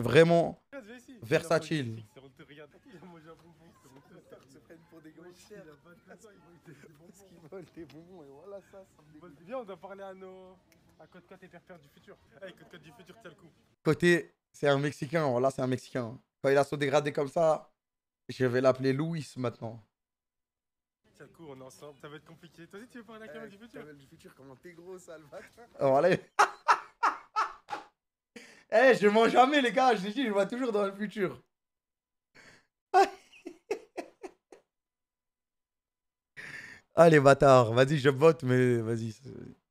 Vraiment versatile. Viens, on doit parler à nos. À côté Côte et père du futur. Hey, côté du futur, tiens le coup. Côté, c'est un Mexicain. Là, voilà, c'est un Mexicain. Quand il a son dégradé comme ça, je vais l'appeler Louis maintenant. Tiens le coup, on est ensemble. Ça va être compliqué. Toi aussi, tu veux parler à la caméra du futur Caméra du futur, comment t'es gros, ça, Oh, allez. Eh, je mens jamais, les gars. Je dis, je vois toujours dans le futur. Allez, bâtard. Vas-y, je vote, mais vas-y.